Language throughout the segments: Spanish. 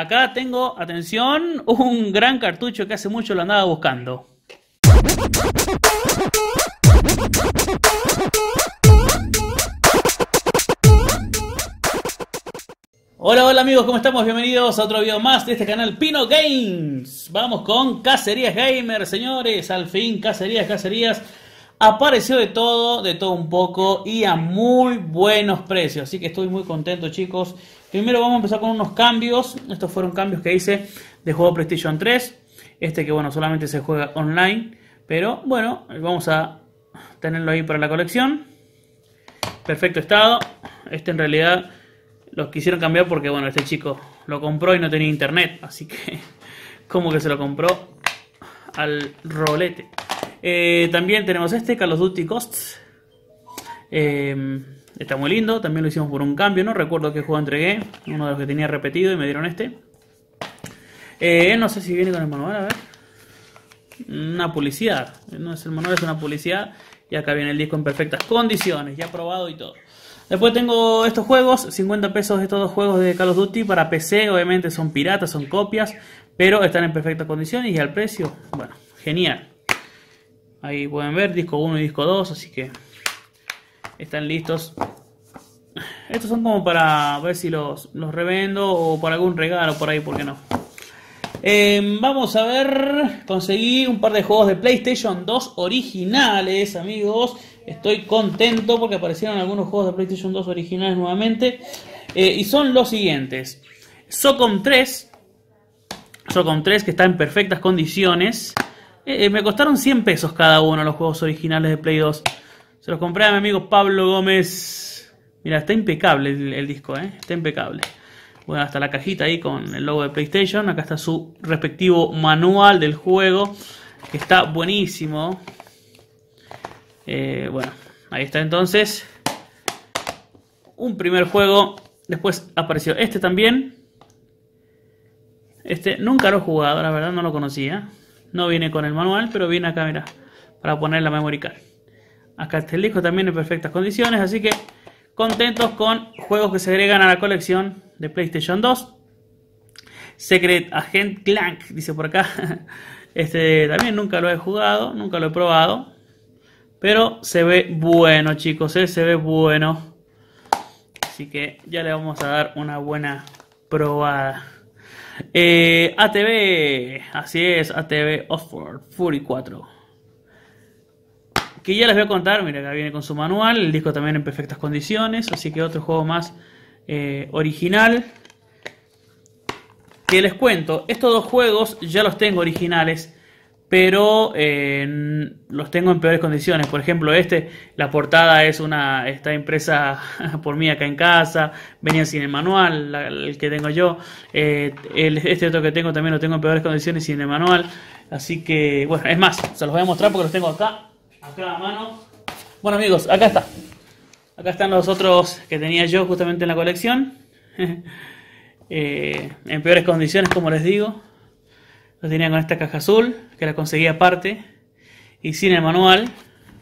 Acá tengo, atención, un gran cartucho que hace mucho lo andaba buscando. Hola, hola amigos, ¿cómo estamos? Bienvenidos a otro video más de este canal Pino Games. Vamos con Cacerías Gamer, señores. Al fin, Cacerías, Cacerías. Apareció de todo, de todo un poco y a muy buenos precios. Así que estoy muy contento chicos. Primero vamos a empezar con unos cambios. Estos fueron cambios que hice de juego PlayStation 3. Este que bueno, solamente se juega online. Pero bueno, vamos a tenerlo ahí para la colección. Perfecto estado. Este en realidad lo quisieron cambiar porque bueno, este chico lo compró y no tenía internet. Así que como que se lo compró al rolete. Eh, también tenemos este, Call of Duty Costs. Em, está muy lindo, también lo hicimos por un cambio, no recuerdo qué juego entregué, uno de los que tenía repetido y me dieron este. Eh, no sé si viene con el manual, a ver. Una publicidad, no es el manual, es una publicidad. Y acá viene el disco en perfectas condiciones, ya probado y todo. Después tengo estos juegos, 50 pesos estos dos juegos de Call of Duty para PC, obviamente son piratas, son copias, pero están en perfectas condiciones y al precio, bueno, genial. Ahí pueden ver, disco 1 y disco 2, así que están listos. Estos son como para ver si los, revendo o para algún regalo por ahí, ¿por qué no? Em, vamos a ver, conseguí un par de juegos de PlayStation 2 originales, amigos. Estoy contento porque aparecieron algunos juegos de PlayStation 2 originales nuevamente. Eh, y son los siguientes. Socom 3. Socom 3 que está en perfectas condiciones. Eh, eh, me costaron 100 pesos cada uno los juegos originales de Play 2. Se los compré a mi amigo Pablo Gómez. Mira, está impecable el, disco, eh, Está impecable. Bueno, hasta la cajita ahí con el logo de PlayStation. Acá está su respectivo manual del juego. está buenísimo. bueno, ahí está entonces. Un primer juego. Después apareció este también. Este nunca lo he jugado, la verdad no lo conocía. No viene con el manual, pero viene acá, mira, para poner la memory Acá está el disco también en perfectas condiciones, así que contentos con juegos que se agregan a la colección de PlayStation 2. Secret Agent Clank, dice por acá. Este también nunca lo he jugado, nunca lo he probado. Pero se ve bueno, chicos, eh, se ve bueno. Así que ya le vamos a dar una buena probada. Eh, ATV, así es, ATV Oxford Fury 4. Que ya les voy a contar, mira, acá viene con su manual, el disco también en perfectas condiciones, así que otro juego más eh, original. Que les cuento, estos dos juegos ya los tengo originales pero eh, los tengo en peores condiciones. Por ejemplo, este, la portada es una, está impresa por mí acá en casa, venía sin el manual, el que tengo yo, eh, este otro que tengo también lo tengo en peores condiciones sin el manual, así que, bueno, es más, se los voy a mostrar porque los tengo acá, acá a mano. Bueno amigos, acá está, acá están los otros que tenía yo justamente en la colección, eh, en peores condiciones como les digo. Lo tenía con esta caja azul, que la conseguí aparte. Y sin el manual.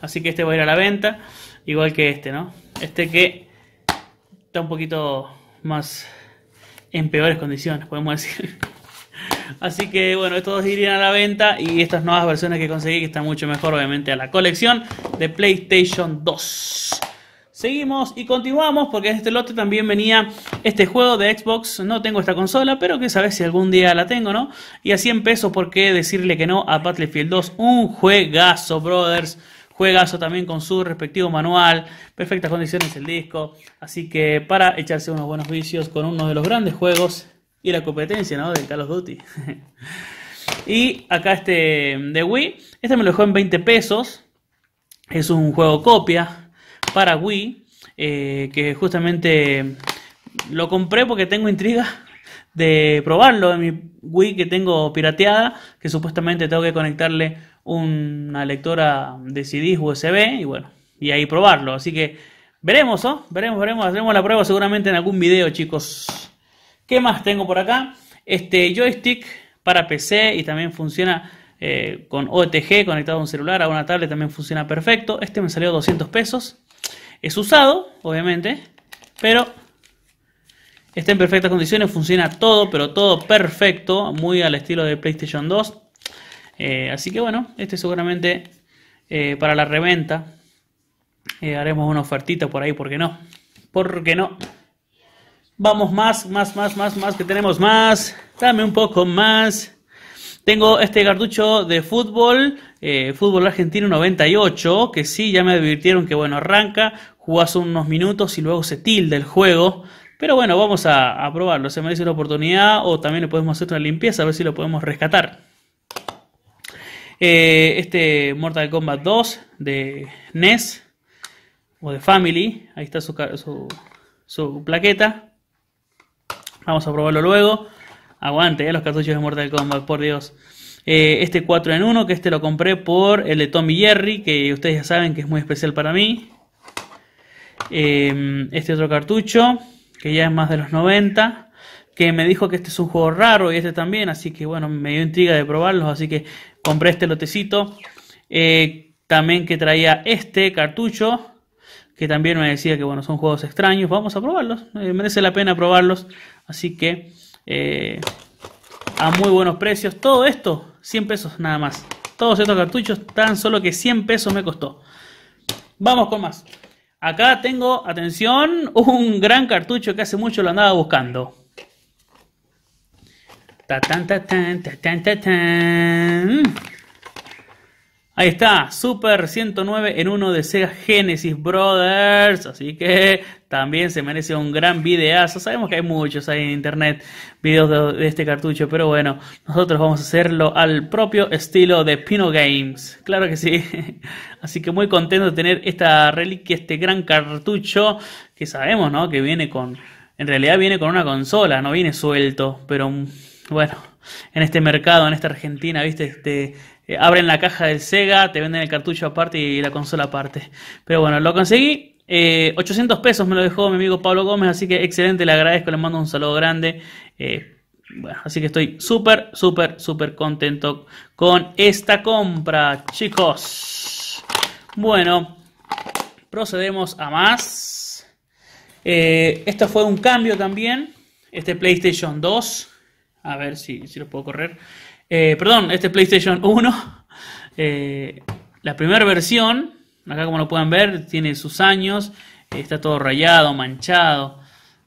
Así que este va a ir a la venta. Igual que este, ¿no? Este que está un poquito más en peores condiciones, podemos decir. Así que bueno, estos dos irían a la venta y estas nuevas versiones que conseguí que están mucho mejor obviamente a la colección de PlayStation 2. Seguimos y continuamos porque este lote también venía este juego de Xbox, no tengo esta consola, pero que sabes si algún día la tengo, ¿no? Y a 100 pesos, ¿por qué decirle que no a Battlefield 2? Un juegazo, brothers. Juegazo también con su respectivo manual, perfectas condiciones el disco. Así que para echarse unos buenos vicios con uno de los grandes juegos y la competencia, ¿no? De Call of Duty. y acá este de Wii, este me lo dejó en 20 pesos. Es un juego copia para Wii. Eh, que justamente lo compré porque tengo intriga de probarlo en mi Wii que tengo pirateada, que supuestamente tengo que conectarle una lectora de CD USB y bueno, y ahí probarlo. Así que veremos, ¿oh? Veremos, veremos, haremos la prueba seguramente en algún video, chicos. ¿Qué más tengo por acá? Este joystick para PC y también funciona eh, con OTG conectado a un celular, a una tablet también funciona perfecto. Este me salió 200 pesos. Es usado, obviamente, pero Está en perfectas condiciones, funciona todo, pero todo perfecto, muy al estilo de PlayStation 2. Eh, así que bueno, este seguramente eh, para la reventa eh, haremos una ofertita por ahí, ¿por qué no? ¿Por qué no? Vamos más, más, más, más, más, que tenemos más. Dame un poco más. Tengo este cartucho de fútbol, fútbol argentino 98, que sí, ya me advirtieron que bueno, arranca, jugás unos minutos y luego se tilde el juego. Pero bueno, vamos a, probarlo. Se merece una oportunidad o también le podemos hacer una limpieza a ver si lo podemos rescatar. Eh, este Mortal Kombat 2 de NES o de Family. Ahí está su, plaqueta. Vamos a probarlo luego. Aguante, eh, los cartuchos de Mortal Kombat, por Dios. Eh, este 4 en 1, que este lo compré por el de Tommy Jerry, que ustedes ya saben que es muy especial para mí. este otro cartucho que ya es más de los 90, que me dijo que este es un juego raro y este también, así que bueno, me dio intriga de probarlos, así que compré este lotecito. Eh, también que traía este cartucho, que también me decía que bueno, son juegos extraños, vamos a probarlos, eh, merece la pena probarlos, así que eh, a muy buenos precios, todo esto, 100 pesos nada más, todos estos cartuchos, tan solo que 100 pesos me costó. Vamos con más. Acá tengo, atención, un gran cartucho que hace mucho lo andaba buscando. Ta Ahí está, Super 109 en uno de Sega Genesis Brothers. Así que también se merece un gran videazo. Sabemos que hay muchos ahí en internet, videos de, este cartucho, pero bueno, nosotros vamos a hacerlo al propio estilo de Pino Games. Claro que sí. Así que muy contento de tener esta reliquia, este gran cartucho que sabemos, ¿no? Que viene con. En realidad viene con una consola, no viene suelto, pero mm, bueno, en este mercado, en esta Argentina, viste, este eh, abren la caja del Sega, te venden el cartucho aparte y la consola aparte. Pero bueno, lo conseguí. 800 eh, pesos me lo dejó mi amigo Pablo Gómez, así que excelente, le agradezco, le mando un saludo grande. Eh, bueno, así que estoy súper, súper, súper contento con esta compra, chicos. Bueno, procedemos a más. esto fue un cambio también. Este PlayStation 2. A ver si, si lo puedo correr. Eh, perdón, este PlayStation 1. Eh, la primera versión, acá como lo pueden ver, tiene sus años. Está todo rayado, manchado.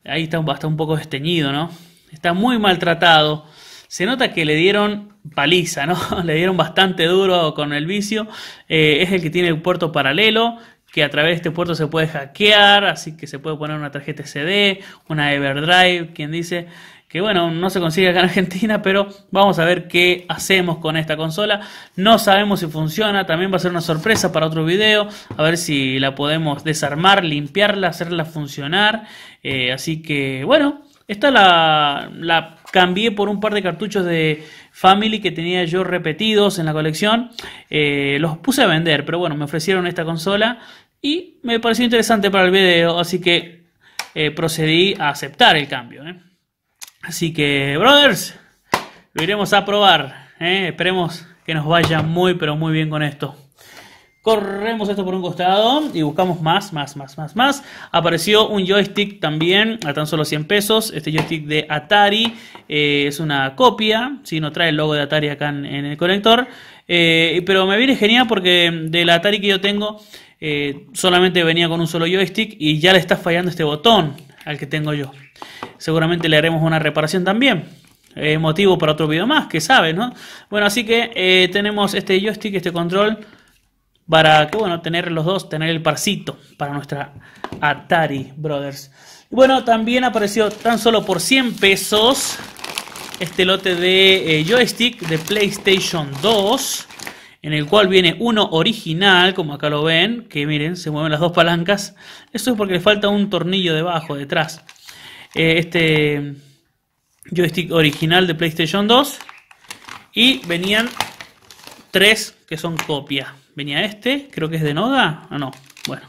Ahí está, un poco desteñido, ¿no? Está muy maltratado. Se nota que le dieron paliza, ¿no? le dieron bastante duro con el vicio. Eh, es el que tiene el puerto paralelo que a través de este puerto se puede hackear, así que se puede poner una tarjeta CD, una Everdrive, quien dice, que bueno, no se consigue acá en Argentina, pero vamos a ver qué hacemos con esta consola. No sabemos si funciona, también va a ser una sorpresa para otro video, a ver si la podemos desarmar, limpiarla, hacerla funcionar. Eh, así que bueno, esta la, cambié por un par de cartuchos de Family que tenía yo repetidos en la colección. Eh, los puse a vender, pero bueno, me ofrecieron esta consola y me pareció interesante para el video, así que eh, procedí a aceptar el cambio. Así que, brothers, lo iremos a probar. ¿eh? Esperemos que nos vaya muy, pero muy bien con esto. Corremos esto por un costado y buscamos más, más, más, más, más. Apareció un joystick también a tan solo 100 pesos. Este joystick de Atari eh, es una copia, si no trae el logo de Atari acá en, el conector. Eh, pero me viene genial porque del Atari que yo tengo solamente venía con un solo joystick y ya le está fallando este botón al que tengo yo. Seguramente le haremos una reparación también. Eh, motivo para otro video más, que sabes? ¿no? Bueno, así que eh, tenemos este joystick, este control, para que, bueno, tener los dos, tener el parcito para nuestra Atari Brothers. bueno, también apareció tan solo por 100 pesos este lote de eh, joystick de PlayStation 2 en el cual viene uno original, como acá lo ven, que miren, se mueven las dos palancas. Eso es porque le falta un tornillo debajo, detrás. Eh, este joystick original de PlayStation 2. Y venían tres que son copia. Venía este, creo que es de Noda. Ah, no, bueno.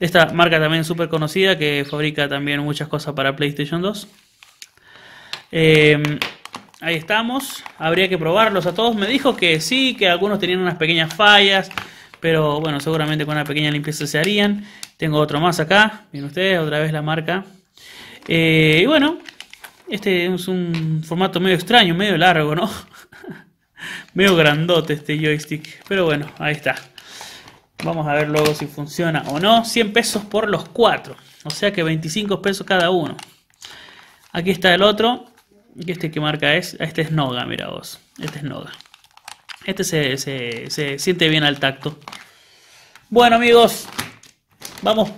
Esta marca también súper conocida que fabrica también muchas cosas para PlayStation 2. Ahí estamos. Habría que probarlos a todos. Me dijo que sí, que algunos tenían unas pequeñas fallas. Pero bueno, seguramente con una pequeña limpieza se harían. Tengo otro más acá. Miren ustedes, otra vez la marca. Eh, y bueno, este es un formato medio extraño, medio largo, ¿no? medio grandote este joystick. Pero bueno, ahí está. Vamos a ver luego si funciona o no. 100 pesos por los cuatro. O sea que 25 pesos cada uno. Aquí está el otro qué este que marca es, este es Noga, mira vos. Este es Noga. Este se, siente bien al tacto. Bueno amigos, vamos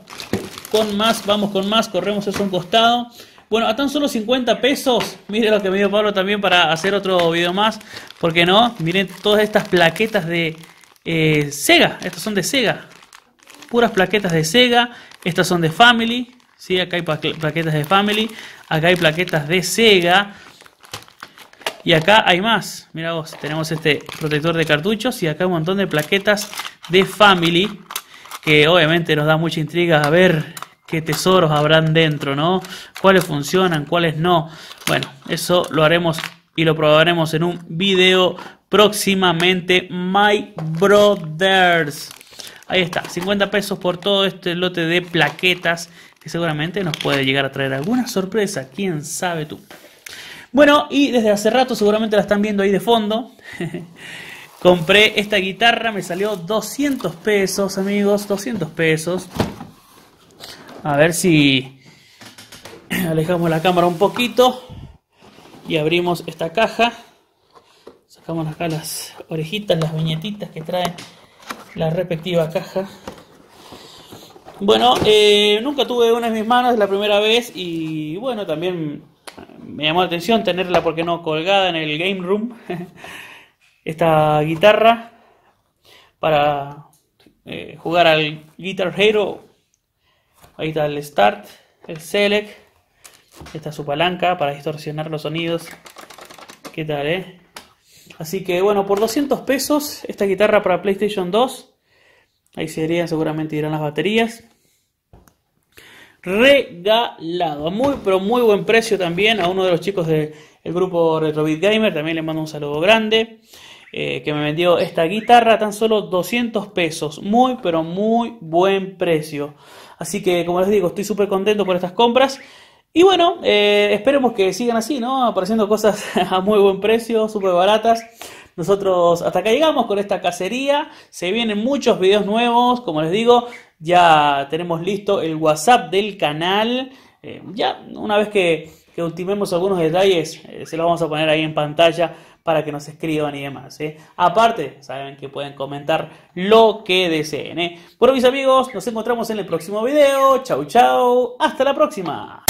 con más, vamos con más, corremos eso a un costado. Bueno, a tan solo 50 pesos, miren lo que me dio Pablo también para hacer otro video más, ¿Por qué no, miren todas estas plaquetas de eh, Sega, estas son de Sega, puras plaquetas de Sega, estas son de Family, ¿sí? Acá hay plaquetas de Family, acá hay plaquetas de Sega. Y acá hay más. Mira vos, tenemos este protector de cartuchos y acá un montón de plaquetas de Family. Que obviamente nos da mucha intriga a ver qué tesoros habrán dentro, ¿no? Cuáles funcionan, cuáles no. Bueno, eso lo haremos y lo probaremos en un video próximamente. My Brothers. Ahí está, 50 pesos por todo este lote de plaquetas que seguramente nos puede llegar a traer alguna sorpresa, quién sabe tú. Bueno, y desde hace rato, seguramente la están viendo ahí de fondo, compré esta guitarra, me salió 200 pesos, amigos, 200 pesos. A ver si alejamos la cámara un poquito y abrimos esta caja. Sacamos acá las orejitas, las viñetitas que trae la respectiva caja. Bueno, eh, nunca tuve una en mis manos, es la primera vez y bueno, también eh, me llamó la atención tenerla, por qué no?, colgada en el game room, esta guitarra para eh, jugar al Guitar Hero. Ahí está el Start, el Select, esta es su palanca para distorsionar los sonidos. ¿Qué tal, eh? Así que bueno, por 200 pesos esta guitarra para PlayStation 2. Ahí sería, seguramente irán las baterías regalado. Muy, pero muy buen precio también a uno de los chicos del el grupo Retrobit Gamer. También le mando un saludo grande. Eh, que me vendió esta guitarra tan solo 200 pesos. Muy, pero muy buen precio. Así que, como les digo, estoy súper contento por estas compras. Y bueno, eh, esperemos que sigan así, ¿no? Apareciendo cosas a muy buen precio, súper baratas. Nosotros hasta acá llegamos con esta cacería. Se vienen muchos videos nuevos, como les digo ya tenemos listo el WhatsApp del canal. Eh, ya una vez que, ultimemos algunos detalles, eh, se lo vamos a poner ahí en pantalla para que nos escriban y demás. ¿eh? Aparte, saben que pueden comentar lo que deseen. Bueno, mis amigos, nos encontramos en el próximo video. Chau, chau. Hasta la próxima.